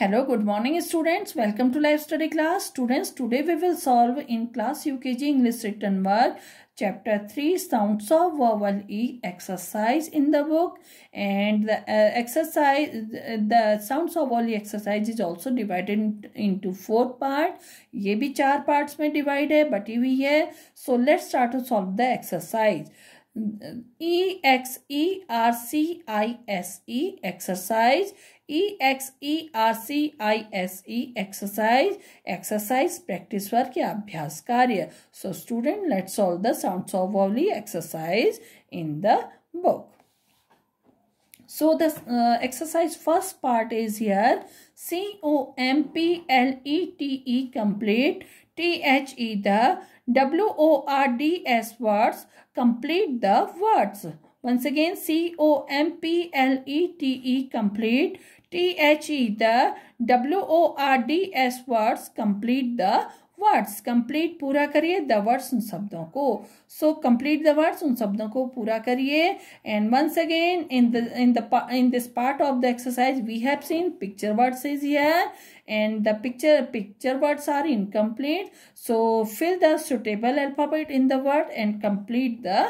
Hello good morning students welcome to life study class students today we will solve in class U K G English written work chapter three sounds of vowel E exercise in the book and the exercise the sounds of vowel E exercise is also divided into four part ये भी चार parts में divide है बटी हुई है so let's start to solve the exercise E X E R C I S E exercise E X E R C I S E exercise exercise practice work या अभ्यास कार्य so student let's solve the sounds of vowel exercise in the book so the uh, exercise first part is here C O M P L E T E complete T H E the W O R D S words complete the words. Once again C O M P L E T E complete T H E the W O R D S words complete the words complete पूरा करिए the words उन शब्दों को so complete the words उन शब्दों को पूरा करिए and once again in the in the in this part of the exercise we have seen picture words is here and the picture picture words are incomplete so fill the suitable alphabet in the word and complete the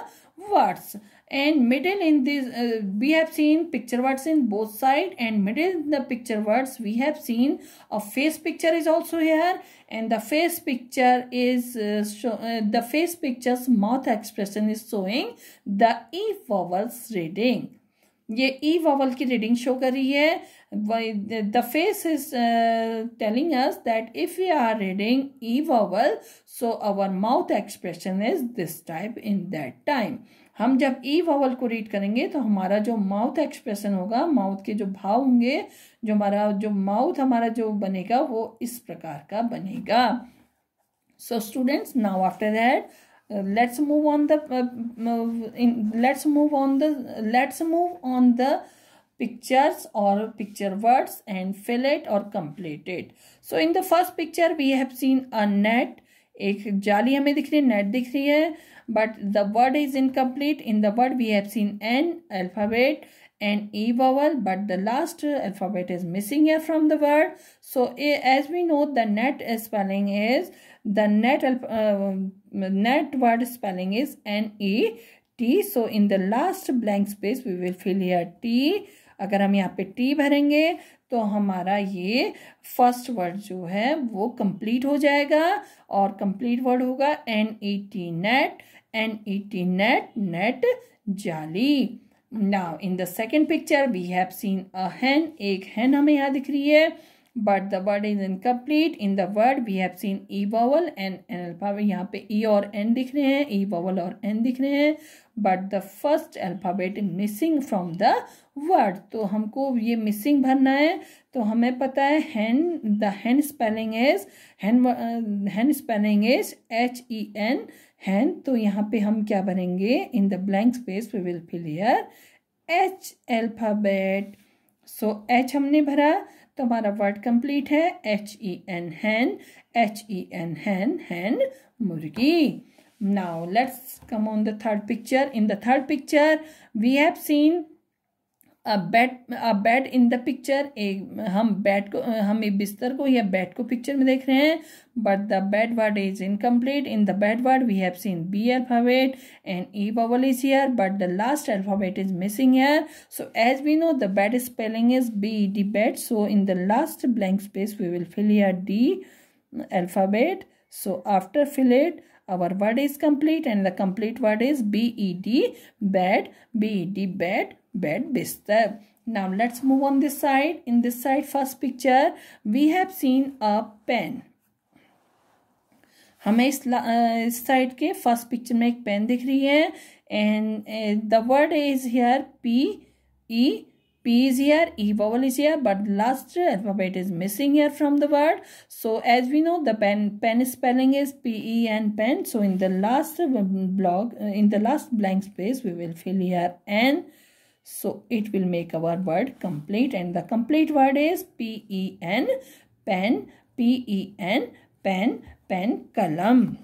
words and middle in this uh, we have seen picture words in both side and middle in the picture words we have seen a face picture is also here and the face picture is uh, show, uh, the face picture's mouth expression is showing the e vowels reading ये E vowel की reading show कर रही है the face is telling us that if you are reading E vowel so our mouth expression is this type in that time हम जब ई vowel को read करेंगे तो हमारा जो माउथ एक्सप्रेशन होगा माउथ के जो भाव होंगे जो हमारा जो माउथ हमारा जो बनेगा वो इस प्रकार का बनेगा so students now after that let's move on the let's move on the let's move on the pictures और picture words and fill it or complete it so in the first picture we have seen a net एक जाली हमें दिख रही है net दिख रही है but the word is incomplete in the word we have seen n alphabet and e vowel but the last alphabet is missing here from the word so as we know the net spelling is the net uh, net word spelling is n e t so in the last blank space we will fill here t अगर हम यहाँ पे T भरेंगे तो हमारा ये first word जो है वो कंप्लीट हो जाएगा और कंप्लीट वर्ड होगा N E T net N E T net net जाली now in the second picture we have seen a hen एक हैन हमें यहाँ दिख रही है but the word is incomplete in the word we have seen E vowel N N alphabet यहाँ पे E e और एन दिख रहे हैं ई e वॉवल और एन दिख रहे हैं but the first alphabet missing from the word तो हमको ये मिसिंग भरना है तो हमें पता है hen the hen spelling is hen hen spelling is H E N हैं तो यहाँ पे हम क्या भरेंगे in the blank space we will fill here H alphabet so H हमने भरा तो हमारा वर्ड कंप्लीट है H E N hen H E N hen hen मुर्गी now let's come on the third picture in the third picture we have seen a bed a bed in the picture एक हम bed को हम एक बिस्तर को या bed को पिक्चर में देख रहे हैं but the bed word is incomplete in the bed word we have seen B alphabet and E vowel is here but the last alphabet is missing here so as we know the bed spelling is B D bed so in the last blank space we will fill here D alphabet so so after fillet our word is complete and the complete word is e bed e bed bed bed bed bistar. Now let's move on this side. In this side first picture we have seen a pen. हमें इस इस side के first picture में एक pen दिख रही है and the word is here P is here, E vowel is here, but last alphabet is missing here from the word. So as we know, the pen pen spelling is P E and pen. So in the last um, block, uh, in the last blank space, we will fill here N so it will make our word complete and the complete word is P-E-N, pen, P-E-N, pen, pen, column.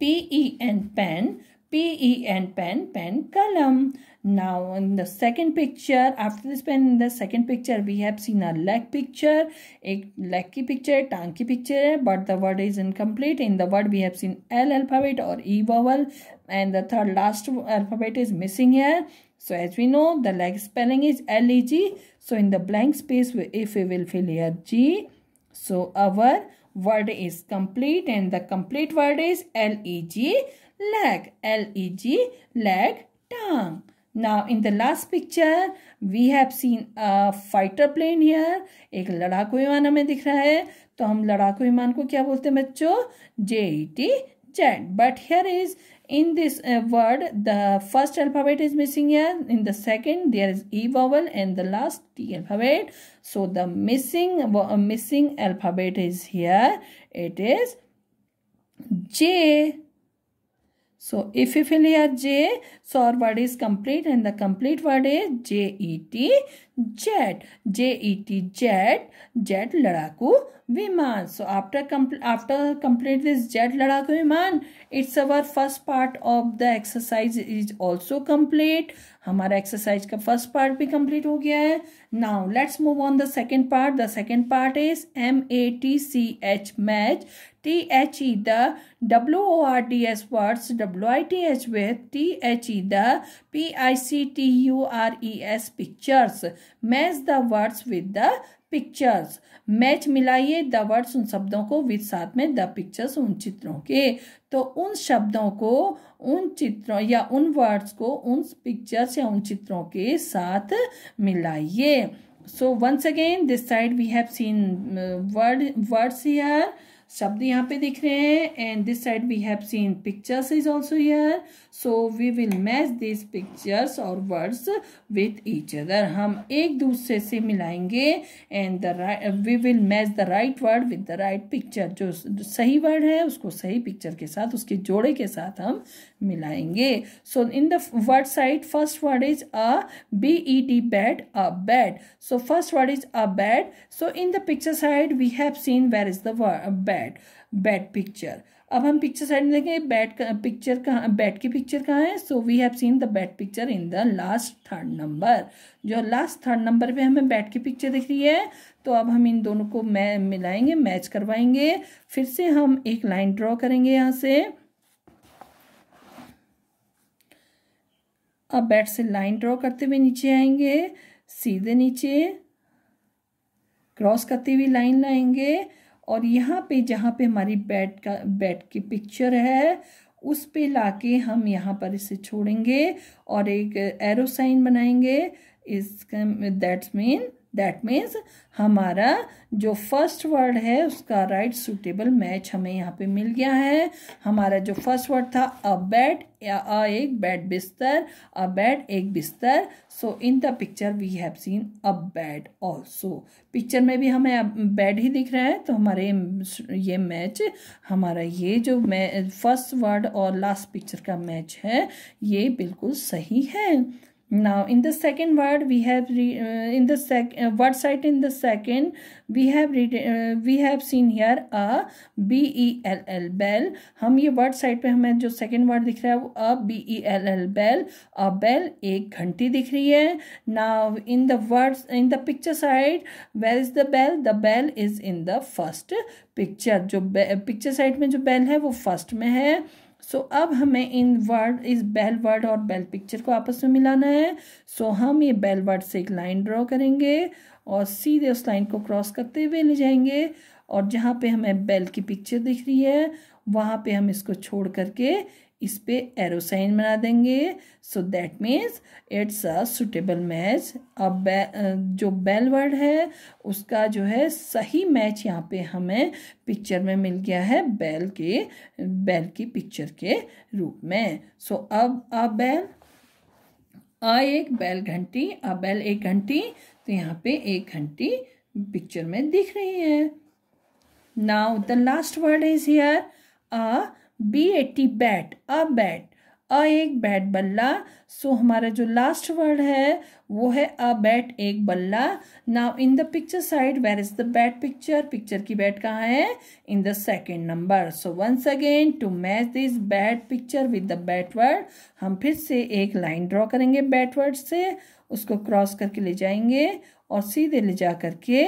P-E-N, pen, P-E-N, pen, pen, column. Now in the second picture, after this pen in the second picture, we have seen a leg picture, a leg ki picture, tongue ki picture, but the word is incomplete. In the word we have seen L alphabet or E vowel and the third last alphabet is missing here. So as we know, the leg spelling is L-E-G. So in the blank space, if we will fill here G, so our word is complete and the complete word is L-E-G, leg, L-E-G, leg, tongue. Now in the last picture we have seen a fighter plane here एक लड़ाकू विमान हमें दिख रहा है तो हम लड़ाकू विमान को क्या बोलते हैं बच्चों J E T jet but here is in this uh, word the first alphabet is missing here in the second there is e vowel and the last t alphabet so the missing uh, missing alphabet is here it is j so epiphyllia j sour word is complete and the complete word is j e t jet j e t jet jet ladaku विमान so after after complete this jet लड़ाकू विमान it's our first part of the exercise is also complete हमारा exercise का first part भी complete हो गया है now let's move on the second part the second part is M A T C H match T H E the W O R D S words W I T H with T H E the P I C T U R E S pictures match the words with the pictures match मिलाइए the words उन शब्दों को with साथ में the pictures उन चित्रों के तो उन शब्दों को उन चित्रों या उन वर्ड्स को उन पिक्चर्स या उन चित्रों के साथ मिलाइए so once again this side we have seen word words here शब्द यहाँ पे दिख रहे हैं and this side we have seen pictures is also here so we will match this pictures और वर्ड्स विथ ईच अदर हम एक दूसरे से मिलाएंगे and the we will match the right word with the right picture जो सही word है उसको सही पिक्चर के साथ उसके जोड़े के साथ हम मिलाएंगे so in the word side first word is a B E T bed a bed so first word is a bed so in the picture side we have seen where is the bed bed picture अब हम picture side में देखें bat का picture कहाँ bat की picture कहाँ है so we have seen the bat picture in the last third number जो लास्ट थर्ड नंबर पे हमें बैट की पिक्चर दिख रही है तो अब हम इन दोनों को मै मिलाएंगे मैच करवाएंगे फिर से हम एक लाइन ड्रॉ करेंगे यहाँ से अब बैट से लाइन ड्रॉ करते हुए नीचे आएंगे सीधे नीचे क्रॉस करती हुई लाइन लाएंगे और यहाँ पे जहाँ पे हमारी बेड का बेड की पिक्चर है उस पे लाके हम यहाँ पर इसे छोड़ेंगे और एक एरो साइन बनाएंगे इस दैट्स मीन दैट मीन्स हमारा जो फर्स्ट वर्ड है उसका राइट सुटेबल मैच हमें यहाँ पे मिल गया है हमारा जो फर्स्ट वर्ड था अ बेड या अ एक बेड बिस्तर अ बेड एक बिस्तर so in the picture we have seen a bed also picture में भी हमें बेड ही दिख रहा है तो हमारे ये मैच हमारा ये जो मै फर्स्ट वर्ड और लास्ट पिक्चर का मैच है ये बिल्कुल सही है now in the second word we have re, uh, in the sec uh, word site in the second we have re, uh, we have seen here a b e l l bell hum ye word site pe hame jo second word dikh raha hai wo a b e l l bell a bell ek ghanti dikh rahi hai now in the words in the picture side where is the bell the bell is in the first picture jo picture side mein jo bell hai wo first mein hai so so, अब हमें इन word इस bell word और bell picture को आपस में मिलाना है सो so, हम ये बेल वर्ड से एक लाइन ड्रॉ करेंगे और सीधे उस लाइन को क्रॉस करते हुए ले जाएंगे और जहाँ पे हमें बेल की पिक्चर दिख रही है वहाँ पे हम इसको छोड़ करके इस पर एरो साइन बना देंगे so that means it's a suitable match अब जो बेल वर्ड है उसका जो है सही मैच यहाँ पे हमें पिक्चर में मिल गया है बेल के बेल की पिक्चर के रूप में सो so, अब अ बेल अ एक बैल घंटी अ बैल एक घंटी तो यहाँ पे एक घंटी पिक्चर में दिख रही है now the last word is here a B A T bat a bat a एक बैट बल्ला सो so, हमारा जो लास्ट वर्ड है वो है अ बैट एक बल्ला now in the picture side where is the bat picture picture की बैट कहाँ है in the second number so once again to match this bat picture with the bat word हम फिर से एक लाइन ड्रॉ करेंगे बैट वर्ड से उसको क्रॉस करके ले जाएंगे और सीधे ले जा करके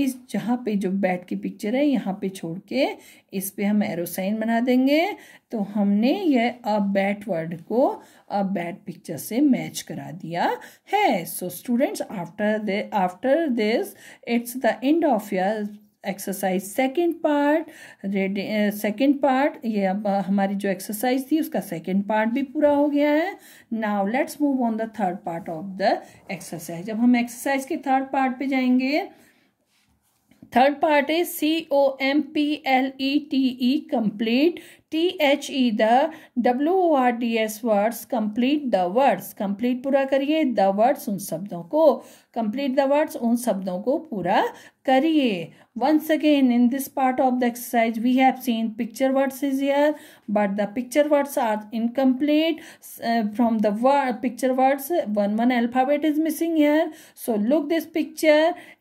इस जहाँ पे जो बैट की पिक्चर है यहाँ पे छोड़ के इस पे हम एरोसाइन बना देंगे तो हमने यह अ बैट वर्ड को अ बैट पिक्चर से मैच करा दिया है so students after they after this it's the end of your exercise second part ready second part ये अब हमारी जो एक्सरसाइज थी उसका सेकंड पार्ट भी पूरा हो गया है now let's move on the third part of the exercise जब हम एक्सरसाइज के थर्ड पार्ट पे जाएंगे third part is C O M P L E T E complete The w o r d s words O R D S words पूरा करिए the words उन शब्दों को complete the words उन शब्दों को पूरा करिए once again in this part of the exercise we have seen picture words is here but the picture words are incomplete uh, from the word picture words one one alphabet is missing here so look this picture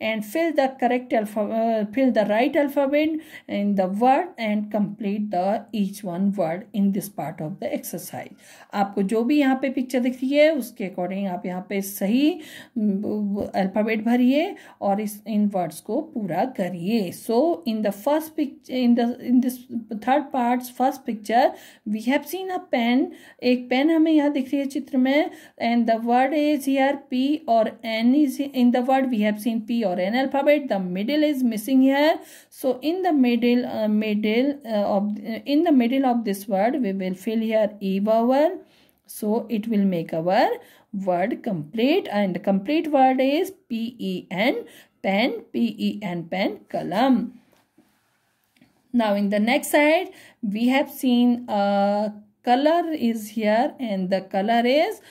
and fill the correct alphabet uh, fill the right alphabet in the word and complete the each one word in this part of the exercise आपको जो भी यहाँ पे picture दिख रही है उसके according आप यहाँ पे सही अल्फ़ाबेट भरिए और इस इन वर्ड्स को पूरा करिए so in the first in the in this third part first picture we have seen a pen एक पेन हमें यहाँ दिख रही है चित्र में and the word is here P और N is in the word we have seen P और N alphabet the middle is missing here so in the middle middle of in the middle middle of this word we will fill here e vowel so it will make our word complete and complete word is P-E-N, pen, P-E-N, pen, column. Now in the next side, we have seen a uh, color is here and the color is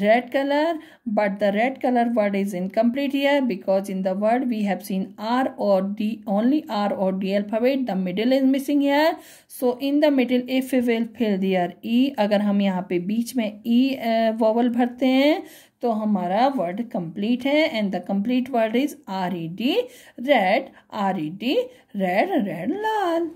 red color but the red color word is incomplete here because in the word we have seen r or d only r or d alphabet the middle is missing here so in the middle if we will fill there e agar hum yahan pe beech mein e vowel भरते हैं तो हमारा word complete है and the complete word is R E D red R E D red red लाल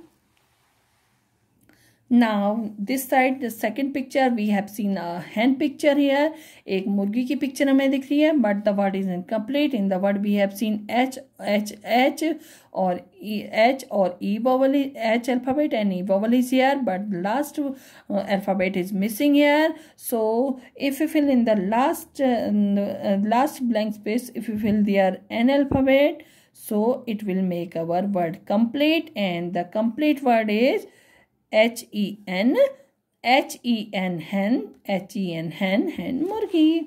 Now, this side, the second picture, we have seen a hen picture here. एक मुर्गी की picture हमें दिख रही है but the word is incomplete in the word we have seen H H H और E e, H और E vowel H alphabet and E vowel is here but last alphabet is missing here so if you fill in the last last blank space if you fill there N alphabet so it will make our word complete and the complete word is H E N H E N hen H E N hen hen मुर्गी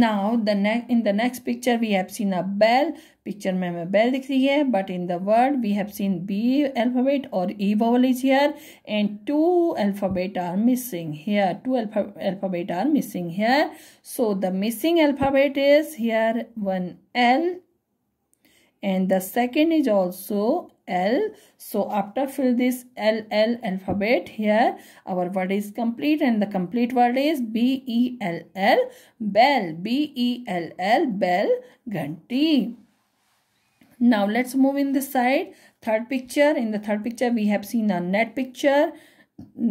now the next in the next picture we have seen a bell picture में हमें bell दिख रही है but in the word we have seen B alphabet और E vowel is here and two alphabet are missing here two alphabet are missing here so the missing alphabet is here one L and the second is also L. So after fill this LL alphabet here our word is complete and the complete word is B E L L bell B E L L bell ganti. Now let's move in the side third picture. In the third picture we have seen a net picture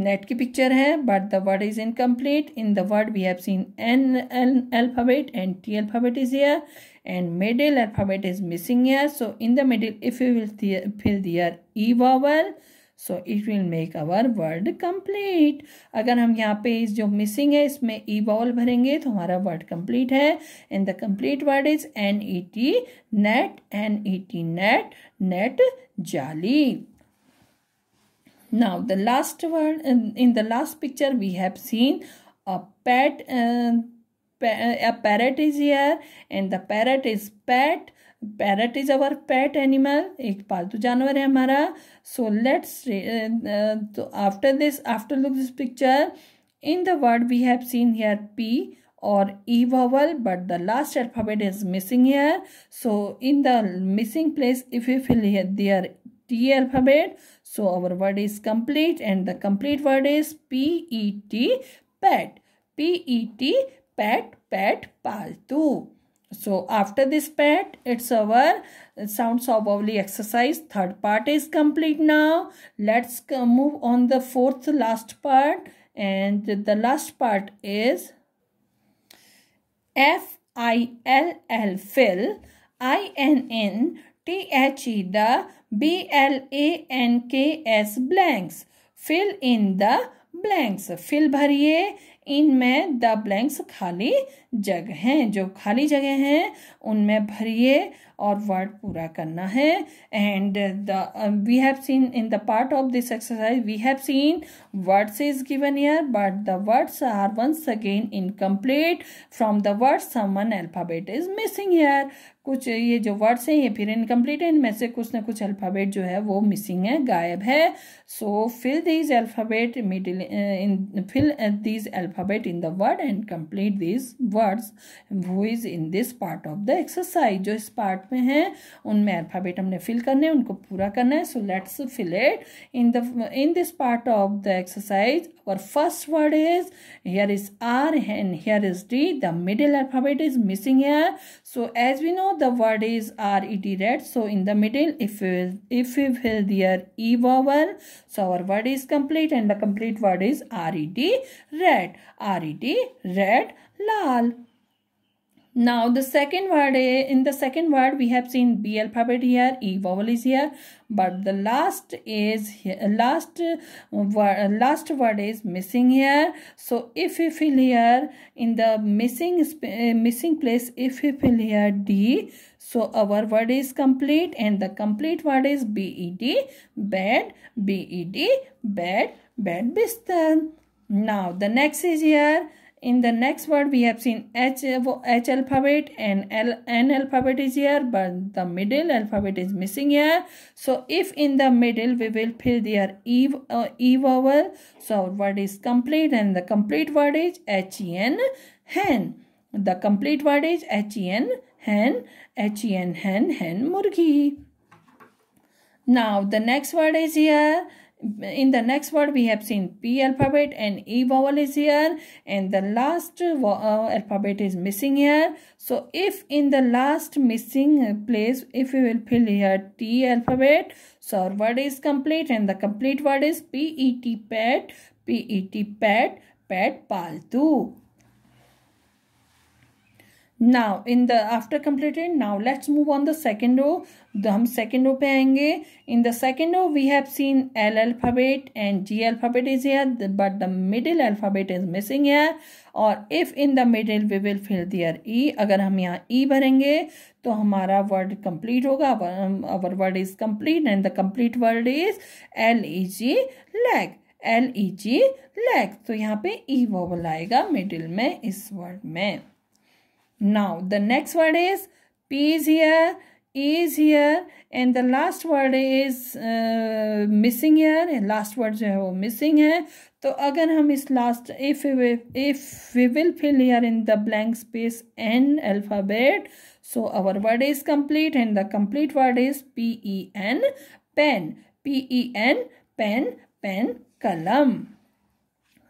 net की picture है but the word is incomplete in the word we have seen N N alphabet and T alphabet is here and middle alphabet is missing here so in the middle if you will fill fill E e so it will make our word complete अगर हम यहाँ पे इस जो missing है इसमें ई e wall भरेंगे तो हमारा वर्ड कंप्लीट है and the complete word is N E T net N E T net net जाली Now the last one in the last picture we have seen a pet uh, a parrot is here and the parrot is pet Parrot is our pet animal. एक पालतू जानवर है हमारा let's uh, uh, तो after this after look this picture in the word we have seen here p or e vowel but the last alphabet is missing here so in the missing place if you fill here there T alphabet. So our word is complete and the complete word is P-E-T, pet. P-E-T, pet, pet, paltu. So after this pet, it's our sound soberly exercise. Third part is complete now. Let's move on the fourth last part. And the last part is F-I-L-L, fill, I-N-N, T-H-E, the B L A N K S blanks fill in the blanks fill भरिए इनमें the blanks खाली जगह हैं जो खाली जगह हैं उनमें भरिए और वर्ड पूरा करना है and the we have seen in the part of this exercise we have seen words is given here but the words are once again incomplete from the word some alphabet is missing here कुछ ये जो words हैं ये फिर incomplete है इनमें से कुछ ना कुछ अल्फ़ाबेट जो है वो मिसिंग है गायब है so fill these alphabet middle in fill these alphabet in the word and complete these words who is in this part of the exercise जो इस पार्ट में है उनमें अल्फ़ाबेट हमने फिल करने उनको पूरा करना है so let's fill it in the in this part of the exercise और first word is here is R and here is D the middle alphabet is missing here so as we know the words are ed red. So in the middle, if we, if we will their e vowel, so our word is complete and the complete word is red, red, red, lal. Now the second word in the second word we have seen B alphabet here, E vowel is here, but the last is here, last uh, word uh, last word is missing here. So if we fill here in the missing uh, missing place, if we fill here D, so our word is complete and the complete word is B E D bed B E D bed bed bistan. Now the next is here in the next word, we have seen H, H alphabet and L, N alphabet is here, but the middle alphabet is missing here. So, if in the middle, we will fill their E, uh, e vowel. So, our word is complete and the complete word is H-E-N, hen. The complete word is H-E-N, hen, H-E-N, hen, hen, murgi. Now, the next word is here in the next word we have seen p alphabet and e vowel is here and the last uh, alphabet is missing here so if in the last missing place if we will fill here t alphabet so our word is complete and the complete word is p e t pet p e t pet pet paltu now in the after completed now let's move on the second row हम second row पे आएंगे in the second row we have seen L alphabet and G alphabet is here but the middle alphabet is missing है और if in the middle we will fill there E अगर हम यहाँ ई e भरेंगे तो हमारा वर्ड कंप्लीट होगा our word is complete and the complete word is L E G leg L E G leg तो यहाँ पे ई e वोवल आएगा मिडिल में इस वर्ड में Now, the next word is P is here, E is here, and the last word is uh, missing here. And last word is missing So तो अगर हम last if we if we will fill here in the blank space N alphabet, so our word is complete and the complete word is P E N pen. P E N pen pen column.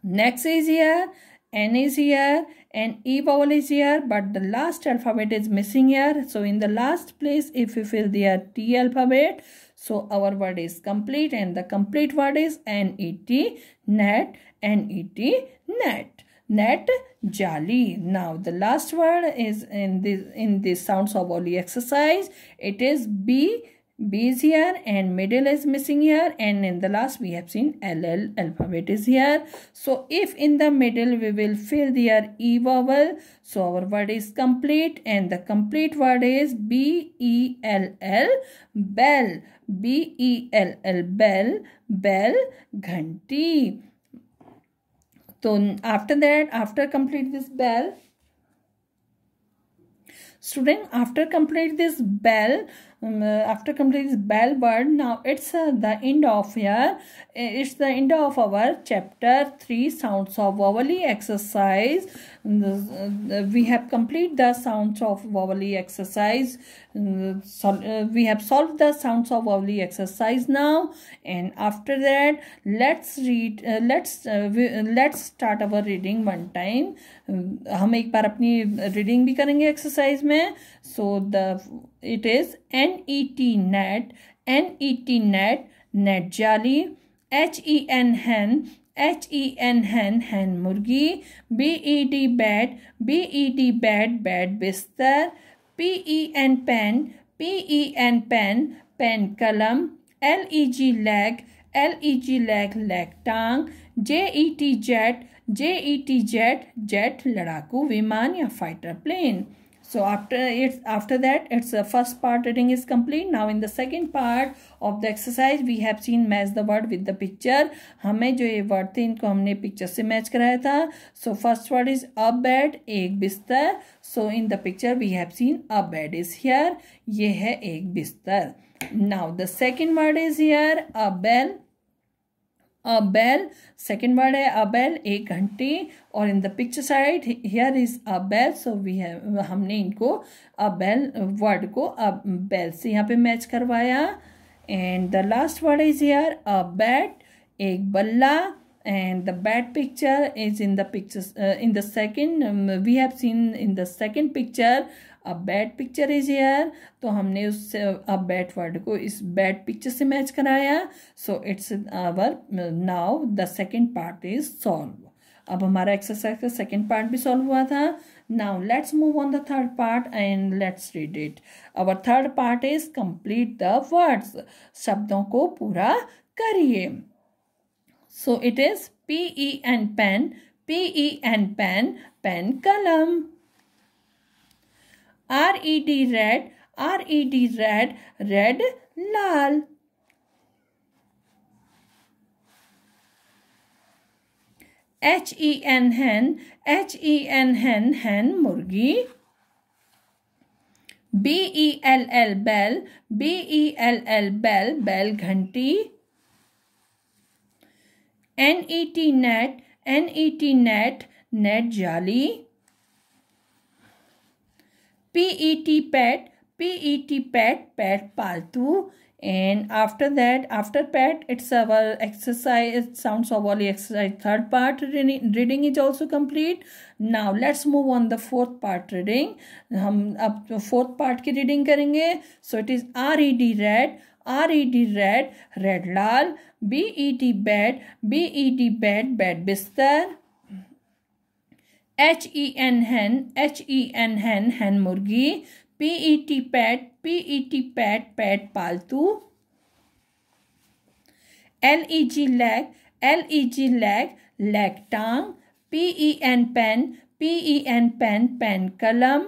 Next is here. N is here and E vowel is here but the last alphabet is missing here. So in the last place if we fill the T alphabet so our word is complete and the complete word is N-E-T net N-E-T net net jali now the last word is in this in this sounds of only exercise it is b B is here and middle is missing here and in the last we have seen LL alphabet is here. So if in the middle we will fill their E vowel. So our word is complete and the complete word is B-E-L-L bell. B-E-L-L bell. Bell ghanti. So after that after complete this bell. Student after complete this bell um, uh, after completing this bell bird now it's uh, the end of here uh, it's the end of our chapter 3 sounds of vowel exercise we have complete the sounds of vowel exercise so, we have solved the sounds of vowel exercise now and after that let's read uh, let's uh, we, let's start our reading one time hum ek bar apni reading bhi karenge exercise mein so the it is n e t net n e t net net jali h e n hen H E N hen hen मुर्गी B E T bet B E T bet bet बिस्तर P E N pen P E N pen pen कलम L E G leg L E G leg leg टांग J E T jet J E T jet jet लड़ाकू विमान या fighter plane so after it's after that it's the first part reading is complete now in the second part of the exercise we have seen match the word with the picture हमें जो ये word थे इनको हमने picture से match कराया था so first word is a bed एक बिस्तर so in the picture we have seen a bed is here ये है एक बिस्तर now the second word is here a bell a bell second word है अ बेल एक घंटे और in the picture side here is a bell so we है हमने इनको अ बेल वर्ड को अ बेल से यहाँ पे मैच करवाया and the last word is here a bat एक बल्ला and the bat picture is in the picture in the second we have seen in the second picture अब बैड पिक्चर इज हेयर तो हमने उस अब bad word को इस bad picture से मैच कराया so it's our now the second part is solve अब हमारा एक्सरसाइज का सेकेंड पार्ट भी सॉल्व हुआ था now let's move on the third part and let's read it our third part is complete the words शब्दों को पूरा करिए so it is P E N pen P E N pen pen कलम R E D red R E D red red लाल H E N hen H E N hen hen मुर्गी B E L L bell B E L L bell bell घंटी N E T net N E T net net जाली P E T pet P E T pet pet पालतू and after that after pet it's our exercise sound of all exercise third part reading is also complete now let's move on the fourth part reading हम अब fourth तो part की reading करेंगे so it is R E D red R E D red red लाल B E T bed B E T bed bed बिस्तर H E N hen H E N hen hen मुर्गी P E T pet P E T pet pet पालतू L E G leg L E G leg leg टांग P E N pen P E N pen pen कलम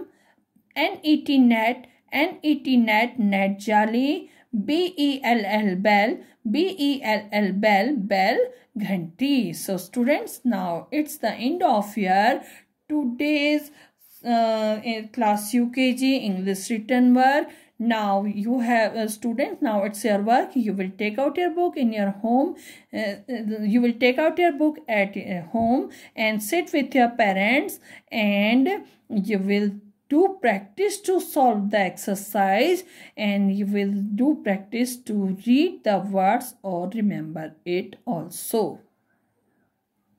N E T net N E T net net जाली B-E-L-L, bell, B-E-L-L, bell, bell, ghanti. So students, now it's the end of year today's uh, class UKG English written work. Now you have uh, students, now it's your work. You will take out your book in your home. Uh, uh you will take out your book at uh, home and sit with your parents and you will do practice to solve the exercise and you will do practice to read the words or remember it also.